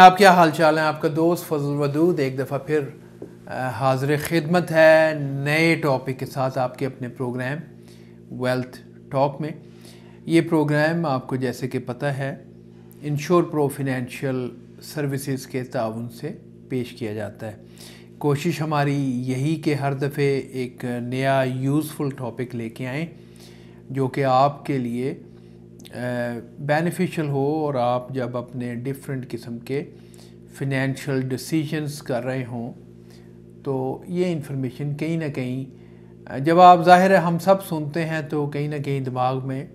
जनाब क्या हाल चाल है आपका दोस्त फजल वदूद एक दफ़ा फिर हाजिर खिदमत है नए टॉपिक के साथ आपके अपने प्रोग्राम वेल्थ टॉक में ये प्रोग्राम आपको जैसे कि पता है इंश्योर प्रो फिनेंशियल सर्विसेज के ताउन से पेश किया जाता है कोशिश हमारी यही कि हर दफ़े एक नया यूज़फुल टॉपिक लेके आएँ जो कि आपके लिए बेनिफिशियल हो और आप जब अपने डिफरेंट किस्म के फिनेंशियल डिसीजंस कर रहे हों तो ये इंफॉर्मेशन कहीं ना कहीं जब आप ज़ाहिर है हम सब सुनते हैं तो कहीं ना कहीं दिमाग में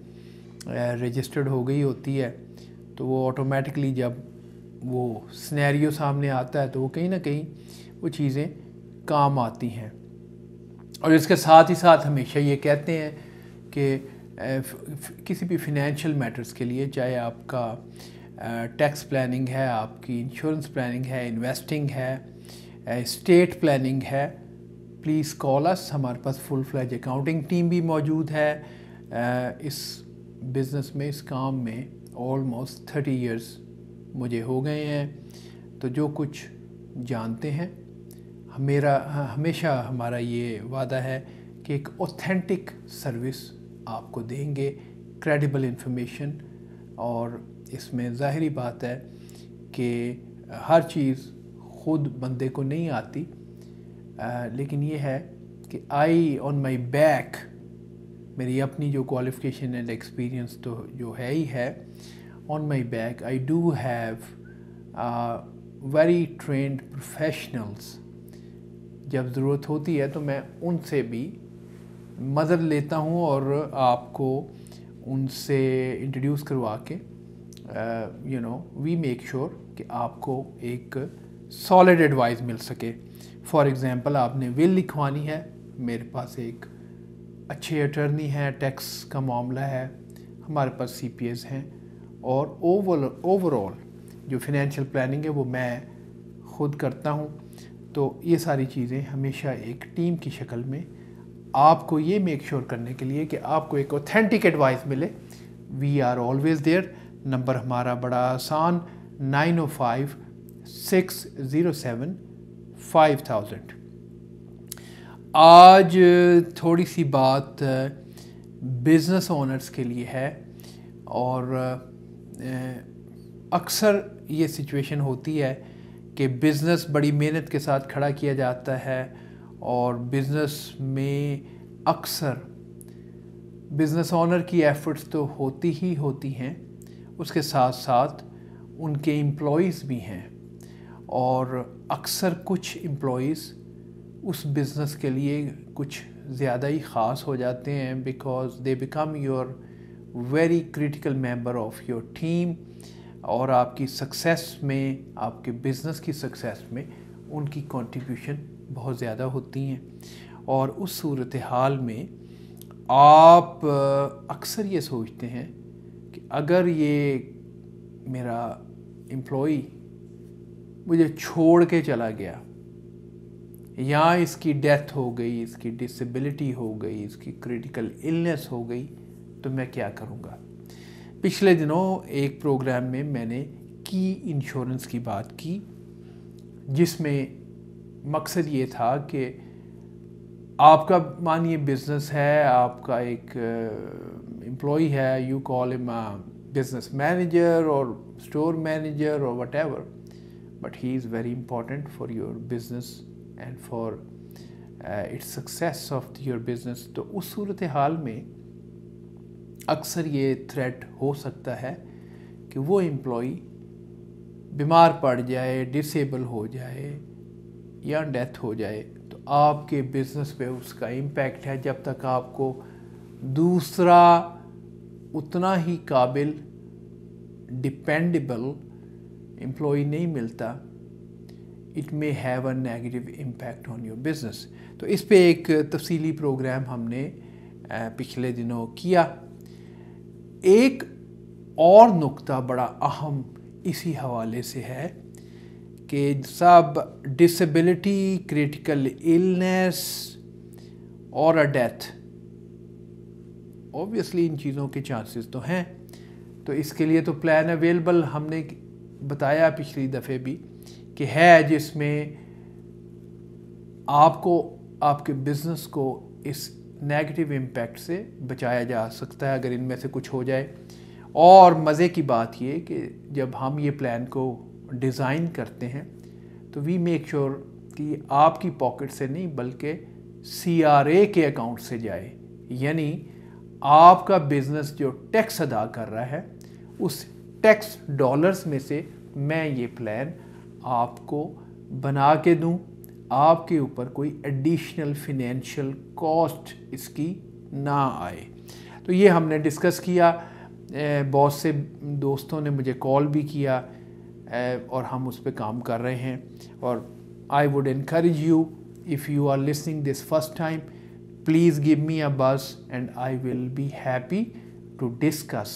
रजिस्टर्ड हो गई होती है तो वो ऑटोमेटिकली जब वो स्नैरियो सामने आता है तो वो कहीं ना कहीं वो चीज़ें काम आती हैं और इसके साथ ही साथ हमेशा ये कहते हैं कि किसी भी फिनेंशियल मैटर्स के लिए चाहे आपका टैक्स प्लानिंग है आपकी इंश्योरेंस प्लानिंग है इन्वेस्टिंग है स्टेट प्लानिंग है प्लीज़ कॉल अस हमारे पास फुल फ्लैज अकाउंटिंग टीम भी मौजूद है इस बिज़नेस में इस काम में ऑलमोस्ट थर्टी इयर्स मुझे हो गए हैं तो जो कुछ जानते हैं मेरा हमेशा हमारा ये वादा है कि एक ऑथेंटिक सर्विस आपको देंगे क्रेडिबल इंफॉर्मेशन और इसमें ज़ाहरी बात है कि हर चीज़ खुद बंदे को नहीं आती आ, लेकिन ये है कि आई ऑन माई बैक मेरी अपनी जो क्वालिफ़िकेशन एंड एक्सपीरियंस तो जो है ही है on my back I do have very trained professionals जब ज़रूरत होती है तो मैं उनसे भी मदद लेता हूँ और आपको उनसे इंट्रोड्यूस करवा के you know we make sure कि आपको एक सॉलिड एडवाइस मिल सके फॉर एग्ज़ाम्पल आपने विल लिखवानी है मेरे पास एक अच्छे अटर्नी है टैक्स का मामला है हमारे पास सी पी एस हैं और ओवर ओवरऑल जो फिनेंशियल प्लानिंग है वो मैं खुद करता हूँ तो ये सारी चीज़ें हमेशा एक टीम की शक्ल में आपको ये मेक श्योर sure करने के लिए कि आपको एक ऑथेंटिक एडवाइस मिले we are always there number हमारा बड़ा आसान nine O five six zero seven five thousand आज थोड़ी सी बात बिजनेस ओनर्स के लिए है और अक्सर ये सिचुएशन होती है कि बिज़नेस बड़ी मेहनत के साथ खड़ा किया जाता है और बिज़नेस में अक्सर बिज़नेस ऑनर की एफ़र्ट्स तो होती ही होती हैं उसके साथ साथ उनके एम्प्लॉयज़ भी हैं और अक्सर कुछ एम्प्लॉयज़ उस बिज़नेस के लिए कुछ ज़्यादा ही ख़ास हो जाते हैं because they become your very critical member of your team और आपकी सक्सेस में आपके बिज़नेस की सक्सेस में उनकी कंट्रीब्यूशन बहुत ज़्यादा होती हैं और उस सूरत हाल में आप अक्सर ये सोचते हैं कि अगर ये मेरा एम्प्लॉई मुझे छोड़ के चला गया या इसकी डेथ हो गई इसकी डिसेबिलिटी हो गई इसकी क्रिटिकल इलनेस हो गई तो मैं क्या करूँगा पिछले दिनों एक प्रोग्राम में मैंने की इंश्योरेंस की बात की जिसमें मकसद ये था कि आपका मानिए बिज़नेस है आपका एक एम्प्लॉई है you call him business manager और स्टोर मैनेजर और whatever but he is very important for your business and for its success of your business तो उस सूरत हाल में अक्सर ये थ्रेट हो सकता है कि वो एम्प्लॉ बीमार पड़ जाए डिसेबल हो जाए या डेथ हो जाए तो आपके बिज़नेस पे उसका इम्पैक्ट है जब तक आपको दूसरा उतना ही काबिल डिपेंडेबल एम्प्लॉय नहीं मिलता it may have a negative impact on your business तो इस पर एक तफसीली प्रोग्राम हमने पिछले दिनों किया एक और नुक्ता बड़ा अहम इसी हवाले से है कि सब डिसेबिलिटी क्रिटिकल इलनेस और अ डेथ ऑब्वियसली इन चीज़ों के चांसेस तो हैं तो इसके लिए तो प्लान अवेलेबल हमने बताया पिछली दफ़े भी कि है जिसमें आपको आपके बिज़नेस को इस नेगेटिव इम्पैक्ट से बचाया जा सकता है अगर इनमें से कुछ हो जाए और मज़े की बात ये कि जब हम ये प्लान को डिज़ाइन करते हैं तो वी मेक श्योर कि आपकी पॉकेट से नहीं बल्कि सी आर ए के अकाउंट से जाए यानी आपका बिज़नेस जो टैक्स अदा कर रहा है उस टैक्स डॉलर्स में से मैं ये प्लान आपको बना के दूं आपके ऊपर कोई एडिशनल फिनेंशियल कॉस्ट इसकी ना आए तो ये हमने डिस्कस किया बहुत से दोस्तों ने मुझे कॉल भी किया और हम उस पर काम कर रहे हैं और I would encourage you if you are listening this first time please give me a buzz and I will be happy to discuss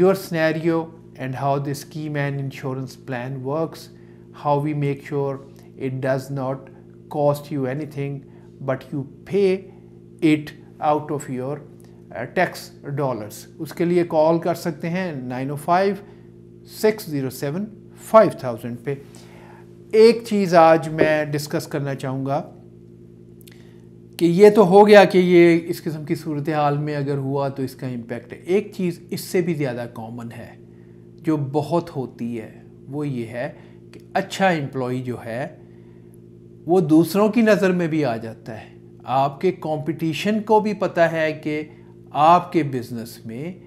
your scenario and how the scheme and insurance plan works how we make sure it does not cost you anything but you pay it out of your tax dollars उसके लिए call कर सकते हैं nine O five 607 thousand पे एक चीज़ आज मैं discuss करना चाहूँगा कि ये तो हो गया कि ये इस किस्म की सूरत हाल में अगर हुआ तो इसका इम्पेक्ट है एक चीज़ इससे भी ज़्यादा कॉमन है जो बहुत होती है वो ये है कि अच्छा एम्प्लॉ जो है वो दूसरों की नज़र में भी आ जाता है आपके कंपटीशन को भी पता है कि आपके बिज़नेस में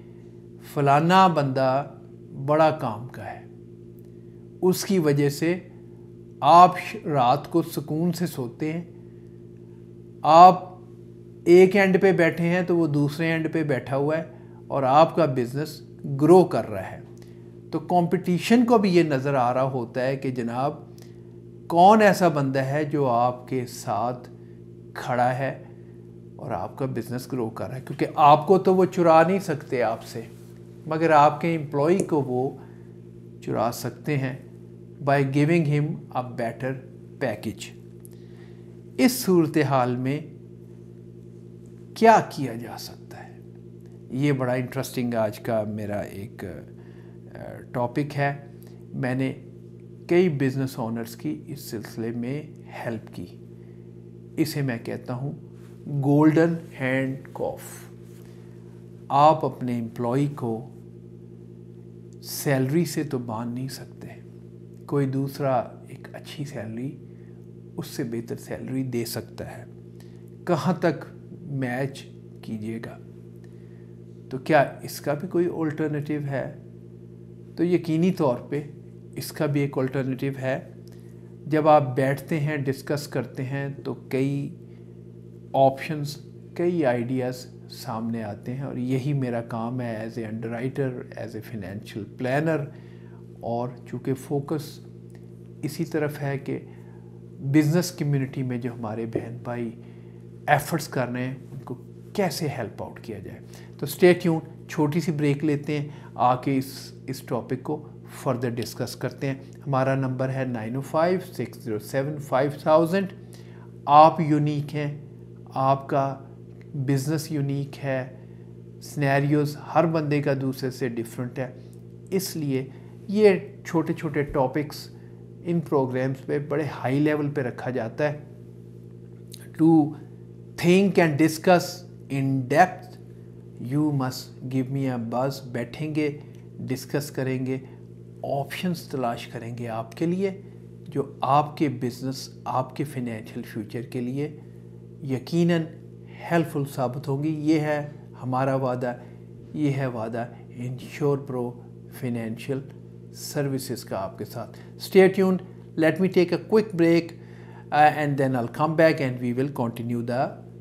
फ़लाना बंदा बड़ा काम का है उसकी वजह से आप रात को सुकून से सोते हैं आप एक एंड पे बैठे हैं तो वो दूसरे एंड पे बैठा हुआ है और आपका बिज़नेस ग्रो कर रहा है तो कंपटीशन को भी ये नज़र आ रहा होता है कि जनाब कौन ऐसा बंदा है जो आपके साथ खड़ा है और आपका बिज़नेस ग्रो कर रहा है क्योंकि आपको तो वो चुरा नहीं सकते आपसे मगर आपके एम्प्लॉय को वो चुरा सकते हैं by giving him a better package इस सूरत हाल में क्या किया जा सकता है ये बड़ा इंटरेस्टिंग आज का मेरा एक टॉपिक है मैंने कई बिज़नेस ओनर्स की इस सिलसिले में हेल्प की इसे मैं कहता हूँ गोल्डन हैंड कॉफ आप अपने एम्प्लॉय को सैलरी से तो बांध नहीं सकते कोई दूसरा एक अच्छी सैलरी उससे बेहतर सैलरी दे सकता है कहाँ तक मैच कीजिएगा तो क्या इसका भी कोई ऑल्टरनेटिव है तो यकीनी तौर पे इसका भी एक ऑल्टरनेटिव है जब आप बैठते हैं डिस्कस करते हैं तो कई ऑप्शंस कई आइडियाज़ सामने आते हैं और यही मेरा काम है as a underwriter as a financial planner और चूँकि फोकस इसी तरफ है कि बिज़नेस कम्युनिटी में जो हमारे बहन भाई एफ़र्ट्स कर रहे हैं उनको कैसे हेल्प आउट किया जाए तो स्टेट यून छोटी सी ब्रेक लेते हैं आके इस इस टॉपिक को फर्दर डिस्कस करते हैं हमारा नंबर है nine O five six zero seven five thousand आप यूनिक हैं आपका बिज़नेस यूनिक है स्नैरियोज हर बंदे का दूसरे से डिफरेंट है इसलिए ये छोटे छोटे टॉपिक्स इन प्रोग्राम्स पे बड़े हाई लेवल पे रखा जाता है to think and discuss in depth you must give me a buzz बैठेंगे डिस्कस करेंगे ऑप्शंस तलाश करेंगे आपके लिए जो आपके बिजनेस आपके फिनेंशियल फ्यूचर के लिए यकीनन हेल्पफुल साबित होंगी ये है हमारा वादा ये है वादा इंश्योर प्रो फिनेंशियल सर्विसेज का आपके साथ stay tuned let me take a quick break and then I'll come back and we will continue the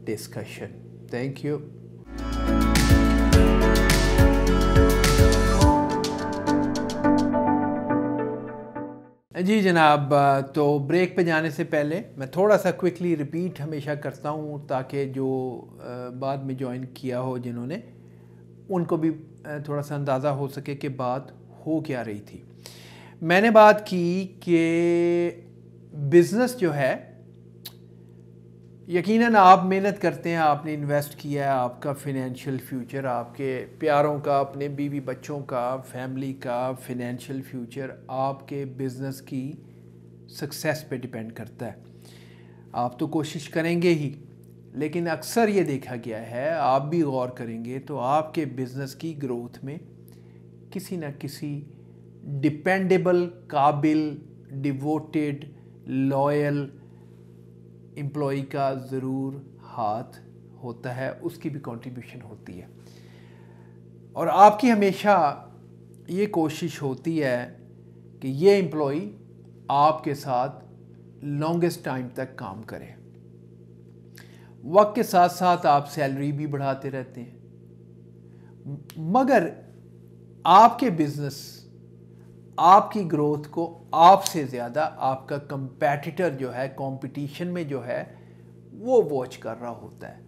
discussion thank you जी जनाब तो ब्रेक पे जाने से पहले मैं थोड़ा सा क्विकली रिपीट हमेशा करता हूँ ताकि जो बाद में ज्वाइन किया हो जिन्होंने उनको भी थोड़ा सा अंदाज़ा हो सके कि बात हो क्या रही थी मैंने बात की कि बिज़नेस जो है यकीनन आप मेहनत करते हैं आपने इन्वेस्ट किया है आपका फिनेंशियल फ्यूचर आपके प्यारों का अपने बीवी बच्चों का फैमिली का फिनेंशियल फ्यूचर आपके बिजनेस की सक्सेस पे डिपेंड करता है आप तो कोशिश करेंगे ही लेकिन अक्सर ये देखा गया है आप भी गौर करेंगे तो आपके बिज़नेस की ग्रोथ में किसी न किसी डिपेंडेबल काबिल डिवोटेड लॉयल एम्प्लॉय का ज़रूर हाथ होता है उसकी भी कंट्रीब्यूशन होती है और आपकी हमेशा ये कोशिश होती है कि ये एम्प्लॉय आपके साथ लॉन्गेस्ट टाइम तक काम करे वक्त के साथ साथ आप सैलरी भी बढ़ाते रहते हैं मगर आपके बिज़नेस आपकी ग्रोथ को आपसे ज़्यादा आपका कंपेटिटर जो है कंपटीशन में जो है वो वॉच कर रहा होता है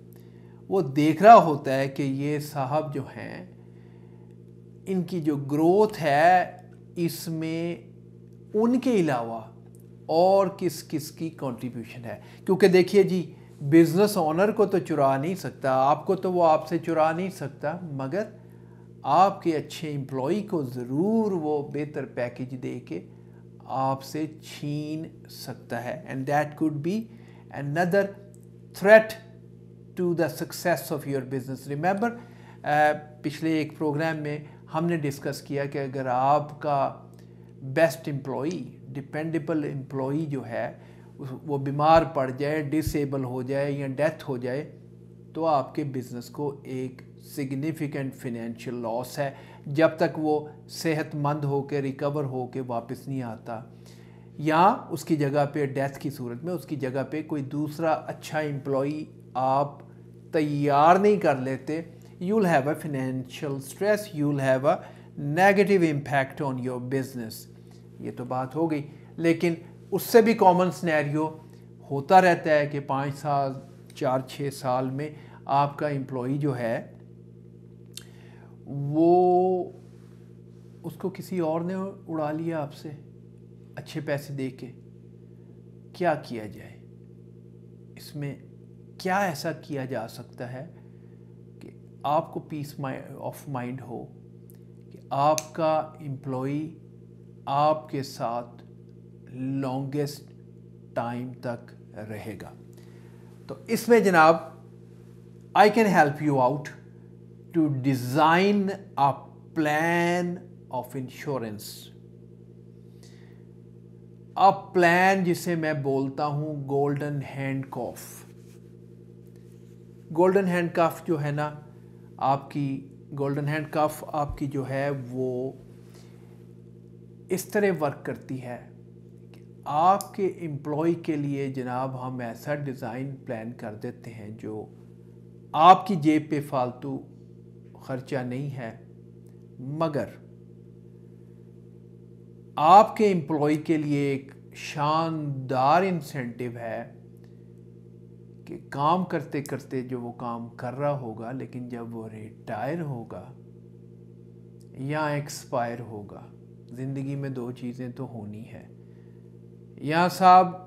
वो देख रहा होता है कि ये साहब जो हैं इनकी जो ग्रोथ है इसमें उनके अलावा और किस किस की कंट्रीब्यूशन है क्योंकि देखिए जी बिज़नेस ऑनर को तो चुरा नहीं सकता आपको तो वो आपसे चुरा नहीं सकता मगर आपके अच्छे एम्प्लॉई को ज़रूर वो बेहतर पैकेज दे के आपसे छीन सकता है and that could be another threat to the success of your business remember पिछले एक प्रोग्राम में हमने डिस्कस किया कि अगर आपका बेस्ट एम्प्लॉई डिपेंडेबल एम्प्लॉई जो है वो बीमार पड़ जाए डिसेबल हो जाए या डेथ हो जाए तो आपके बिज़नेस को एक सिग्निफिकेंट फिनेंशियल लॉस है जब तक वो सेहतमंद होकर रिकवर होकर वापस नहीं आता या उसकी जगह पे डेथ की सूरत में उसकी जगह पे कोई दूसरा अच्छा एम्प्लॉ आप तैयार नहीं कर लेते you will have a financial stress you will have a negative impact on your business ये तो बात हो गई लेकिन उससे भी कॉमन स्नैरियो होता रहता है कि पाँच साल चार छः साल में आपका एम्प्लॉई जो है वो उसको किसी और ने उड़ा लिया आपसे अच्छे पैसे दे के क्या किया जाए इसमें क्या ऐसा किया जा सकता है कि आपको पीस ऑफ माइंड हो कि आपका एम्प्लॉ आपके साथ लॉन्गेस्ट टाइम तक रहेगा तो इसमें जनाब I can help you out to design a plan of insurance a plan जिसे मैं बोलता हूं golden handcuff golden handcuff जो है ना आपकी गोल्डन हैंड काफ आपकी जो है वो इस तरह वर्क करती है कि आपके एम्प्लॉय के लिए जनाब हम ऐसा डिज़ाइन प्लान कर देते हैं जो आपकी जेब पे फालतू खर्चा नहीं है मगर आपके एम्प्लॉय के लिए एक शानदार इंसेंटिव है कि काम करते करते जो वो काम कर रहा होगा लेकिन जब वो रिटायर होगा या एक्सपायर होगा ज़िंदगी में दो चीज़ें तो होनी है या साहब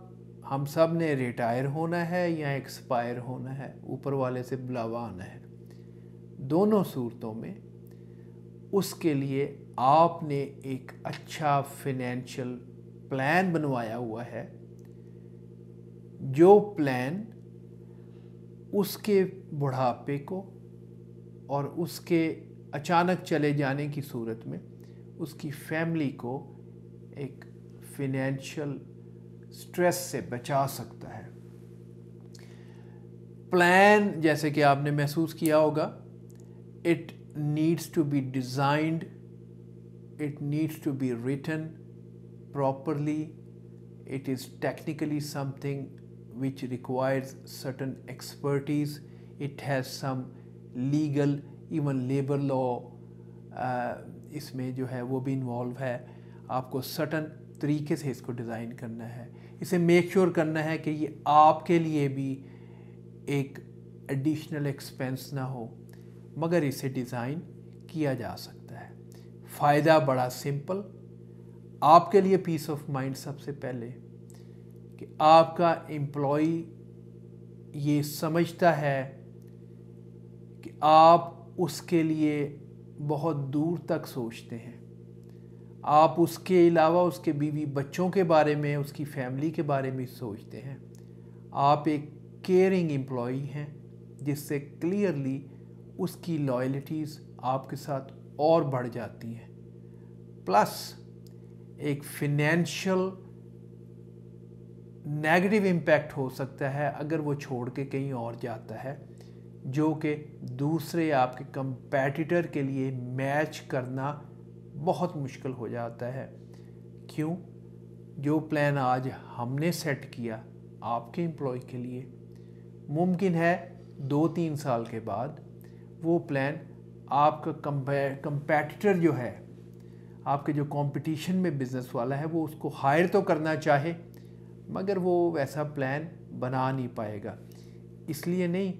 हम सब ने रिटायर होना है या एक्सपायर होना है ऊपर वाले से बुलावा आना है दोनों सूरतों में उसके लिए आपने एक अच्छा फिनेंशियल प्लान बनवाया हुआ है जो प्लान उसके बुढ़ापे को और उसके अचानक चले जाने की सूरत में उसकी फैमिली को एक फिनेंशियल स्ट्रेस से बचा सकता है प्लान जैसे कि आपने महसूस किया होगा it needs to be designed, it needs to be written properly, it is technically something which requires certain expertise, it has some legal, even labor law uh, इसमें जो hai, वो भी involved है आपको सटन तरीके से इसको डिज़ाइन करना है इसे मेक श्योर sure करना है कि ये आपके लिए भी एक एडिशनल एक्सपेंस ना हो मगर इसे डिज़ाइन किया जा सकता है फ़ायदा बड़ा सिंपल आपके लिए पीस ऑफ माइंड सबसे पहले कि आपका एम्प्लॉई ये समझता है कि आप उसके लिए बहुत दूर तक सोचते हैं आप उसके अलावा उसके बीवी बच्चों के बारे में उसकी फैमिली के बारे में सोचते हैं आप एक केयरिंग एम्प्लॉय हैं जिससे क्लियरली उसकी लॉयलिटीज़ आपके साथ और बढ़ जाती हैं प्लस एक फिनेंशियल नेगेटिव इम्पैक्ट हो सकता है अगर वो छोड़ के कहीं और जाता है जो कि दूसरे आपके कंपैटिटर के लिए मैच करना बहुत मुश्किल हो जाता है क्यों जो प्लान आज हमने सेट किया आपके एम्प्लॉय के लिए मुमकिन है दो तीन साल के बाद वो प्लान आपका कंपेटिटर जो है आपके जो कंपटीशन में बिज़नेस वाला है वो उसको हायर तो करना चाहे मगर वो वैसा प्लान बना नहीं पाएगा इसलिए नहीं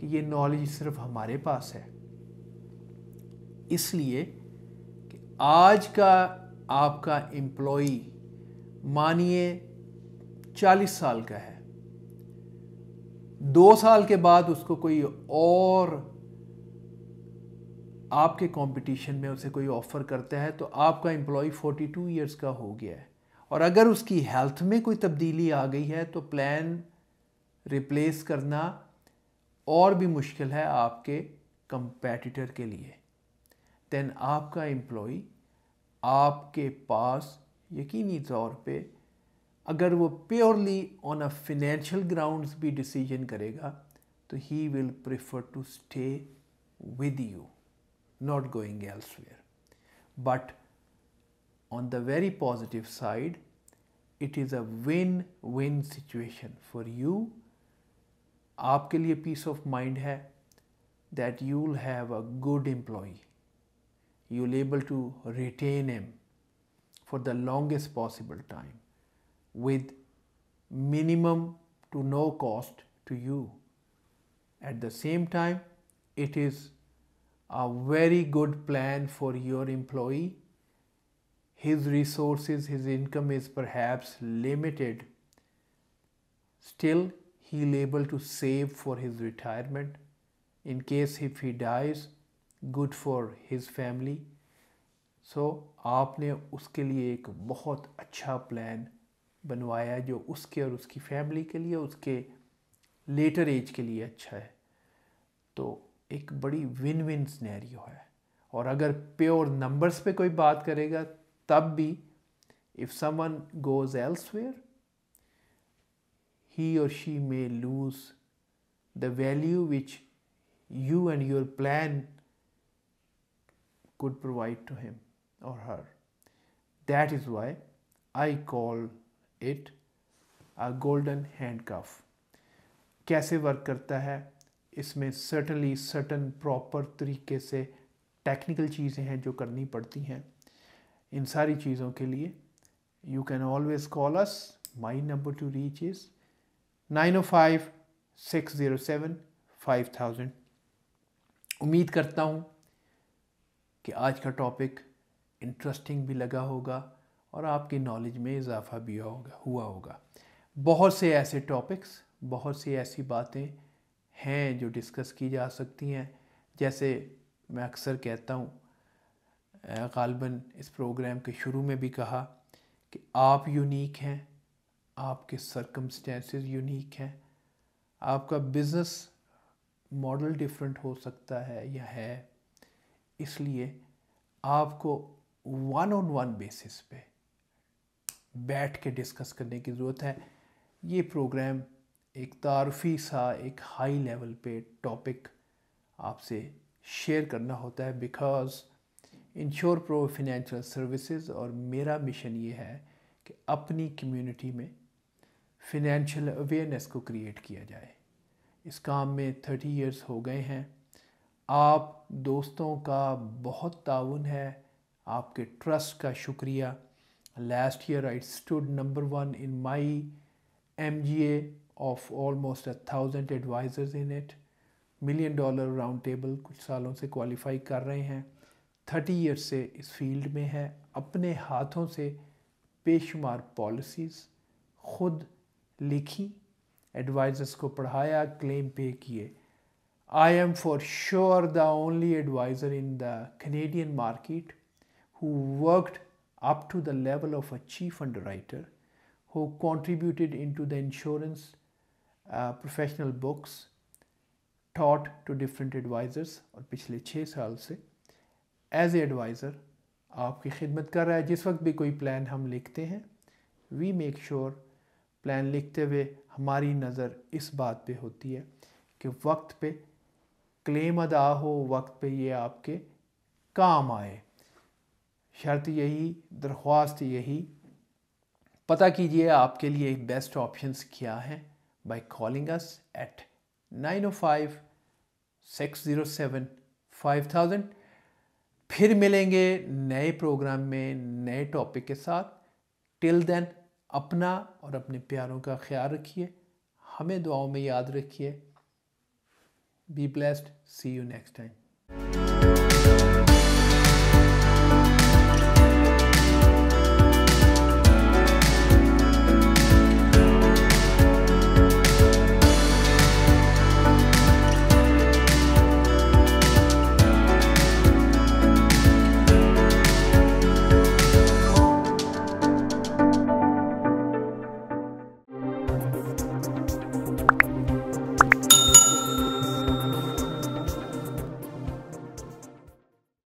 कि ये नॉलेज सिर्फ हमारे पास है इसलिए कि आज का आपका एम्प्लॉ मानिए चालीस साल का है दो साल के बाद उसको कोई और आपके कंपटीशन में उसे कोई ऑफ़र करता है तो आपका एम्प्लॉय 42 इयर्स का हो गया है और अगर उसकी हेल्थ में कोई तब्दीली आ गई है तो प्लान रिप्लेस करना और भी मुश्किल है आपके कंपेटिटर के लिए दैन आपका एम्प्लॉय आपके पास यकीनी तौर पे अगर वो purely on a financial grounds भी डिसीजन करेगा तो he will prefer to stay with you not going elsewhere. But on the very positive side, it is a win-win situation for you. आपके लिए peace of mind है that you'll have a good employee. You'll able to retain him for the longest possible time with minimum to no cost to you. At the same time, it is a very good plan for your employee. His resources, his income is perhaps limited. Still, he'll able to save for his retirement. In case if he dies, good for his family. so, आपने उसके लिए एक बहुत अच्छा plan बनवाया जो उसके और उसकी फैमिली के लिए उसके लेटर एज के लिए अच्छा है तो एक बड़ी विन विन स्नैरियो है और अगर प्योर नंबर्स पे कोई बात करेगा तब भी if someone goes elsewhere he or she may lose the value which you and your plan provide to him or her that is why I call it a golden handcuff कैसे work करता है इसमें certainly certain proper तरीके से technical चीज़ें हैं जो करनी पड़ती हैं इन सारी चीज़ों के लिए you can always call us my number to reach is nine O five six zero seven five thousand उम्मीद करता हूँ कि आज का टॉपिक इंटरेस्टिंग भी लगा होगा और आपकी नॉलेज में इजाफा भी होगा हुआ होगा बहुत से ऐसे टॉपिक्स बहुत सी ऐसी बातें हैं जो डिस्कस की जा सकती हैं जैसे मैं अक्सर कहता हूँ गालबन इस प्रोग्राम के शुरू में भी कहा कि आप यूनिक हैं आपके सरकमस्टेंसेस यूनिक हैं आपका बिज़नेस मॉडल डिफरेंट हो सकता है या है इसलिए आपको वन ऑन वन बेसिस पे बैठ के डिस्कस करने की ज़रूरत है ये प्रोग्राम एक तारफ़ी सा एक हाई लेवल पे टॉपिक आपसे शेयर करना होता है because Insure Pro financial services और मेरा मिशन ये है कि अपनी कम्युनिटी में फिनेंशियल अवेयरनेस को क्रिएट किया जाए इस काम में थर्टी इयर्स हो गए हैं आप दोस्तों का बहुत ताउन है आपके ट्रस्ट का शुक्रिया last year I stood number one in my M G A of almost a thousand advisors in it million dollar round table कुछ सालों से क्वालिफाई कर रहे हैं थर्टी ईयर्स से इस फील्ड में है अपने हाथों से बेशुमार पॉलिसीज़ खुद लिखी एडवाइज़र्स को पढ़ाया क्लेम पे किए I am for sure the only adviser in the Canadian market who worked up to the level of a chief underwriter who contributed in to the insurance uh, professional books taught to different advisers और पिछले छः साल से as a adviser आपकी खिदमत कर रहा है जिस वक्त भी कोई प्लान हम लिखते हैं वी मेक श्योर प्लान लिखते हुए हमारी नज़र इस बात पे होती है कि वक्त पे क्लेम अदा हो वक्त पे ये आपके काम आए शर्त यही दरख्वास्त यही पता कीजिए आपके लिए बेस्ट ऑप्शंस क्या हैं by calling us at 905 607 5000 फिर मिलेंगे नए प्रोग्राम में नए टॉपिक के साथ टिल देन अपना और अपने प्यारों का ख्याल रखिए हमें दुआओं में याद रखिए be blessed see you next time